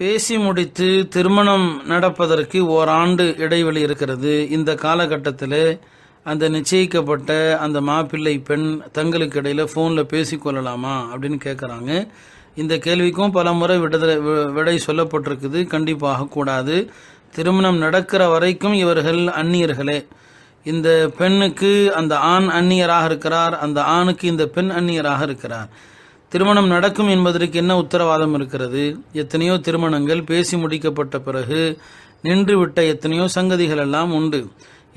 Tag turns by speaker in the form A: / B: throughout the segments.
A: பேசி முடித்து திருமணம் நடப்பதற்கு ஓராண்டு இடைவெளி இருக்கிறது இந்த காலகட்டத்தில் அந்த நிச்சயிக்கப்பட்ட அந்த மாப்பிள்ளை பெண் தங்களுக்கு இடையில் ஃபோனில் பேசிக்கொள்ளலாமா அப்படின்னு கேட்குறாங்க இந்த கேள்விக்கும் பல முறை விடுதலை விடை சொல்லப்பட்டிருக்குது கண்டிப்பாக கூடாது திருமணம் நடக்கிற வரைக்கும் இவர்கள் அந்நியர்களே இந்த பெண்ணுக்கு அந்த ஆண் அந்நியராக இருக்கிறார் அந்த ஆணுக்கு இந்த பெண் அந்நியராக இருக்கிறார் திருமணம் நடக்கும் என்பதற்கு என்ன உத்தரவாதம் இருக்கிறது எத்தனையோ திருமணங்கள் பேசி முடிக்கப்பட்ட பிறகு நின்றுவிட்ட எத்தனையோ சங்கதிகள் எல்லாம் உண்டு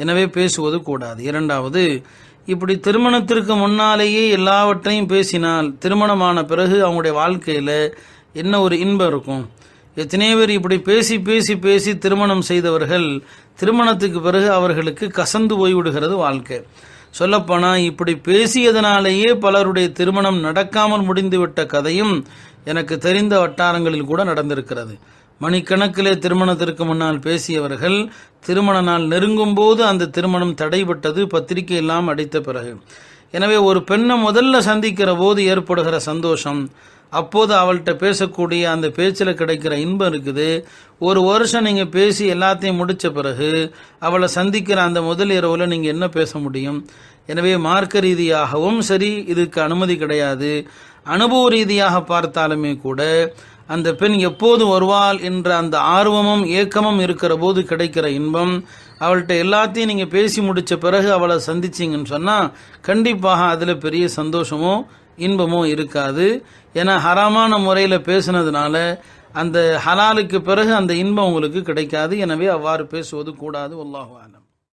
A: எனவே பேசுவது கூடாது இரண்டாவது இப்படி திருமணத்திற்கு முன்னாலேயே எல்லாவற்றையும் பேசினால் திருமணமான பிறகு அவங்களுடைய வாழ்க்கையில் என்ன ஒரு இன்பம் இருக்கும் எத்தனையோ பேர் இப்படி பேசி பேசி பேசி திருமணம் செய்தவர்கள் திருமணத்துக்கு பிறகு அவர்களுக்கு கசந்து போய்விடுகிறது வாழ்க்கை சொல்லப்போனால் இப்படி பேசியதனாலேயே பலருடைய திருமணம் நடக்காமல் முடிந்துவிட்ட கதையும் எனக்கு தெரிந்த வட்டாரங்களில் கூட நடந்திருக்கிறது மணிக்கணக்கிலே திருமணத்திற்கு முன்னால் பேசியவர்கள் திருமண நாள் நெருங்கும் போது அந்த திருமணம் தடைபட்டது எல்லாம் அடித்த பிறகு எனவே ஒரு பெண்ணை முதல்ல சந்திக்கிற போது ஏற்படுகிற சந்தோஷம் அப்போது அவள்கிட்ட பேசக்கூடிய அந்த பேச்சில் கிடைக்கிற இன்பம் இருக்குது ஒரு வருஷம் நீங்கள் பேசி எல்லாத்தையும் முடித்த பிறகு அவளை சந்திக்கிற அந்த முதல் இரவில் நீங்கள் என்ன பேச முடியும் எனவே மார்க்க ரீதியாகவும் சரி இதுக்கு அனுமதி கிடையாது அனுபவ ரீதியாக பார்த்தாலுமே கூட அந்த பெண் எப்போது வருவாள் என்ற அந்த ஆர்வமும் ஏக்கமும் இருக்கிற போது கிடைக்கிற இன்பம் அவள்கிட்ட எல்லாத்தையும் நீங்கள் பேசி முடித்த பிறகு அவளை சந்திச்சிங்கன்னு சொன்னால் கண்டிப்பாக அதில் பெரிய சந்தோஷமோ இன்பமோ இருக்காது ஏன்னா ஹராமான முறையில் பேசுனதுனால அந்த ஹலாலுக்கு பிறகு அந்த இன்பம் உங்களுக்கு கிடைக்காது எனவே அவ்வாறு பேசுவது கூடாது உல்லாஹாலம்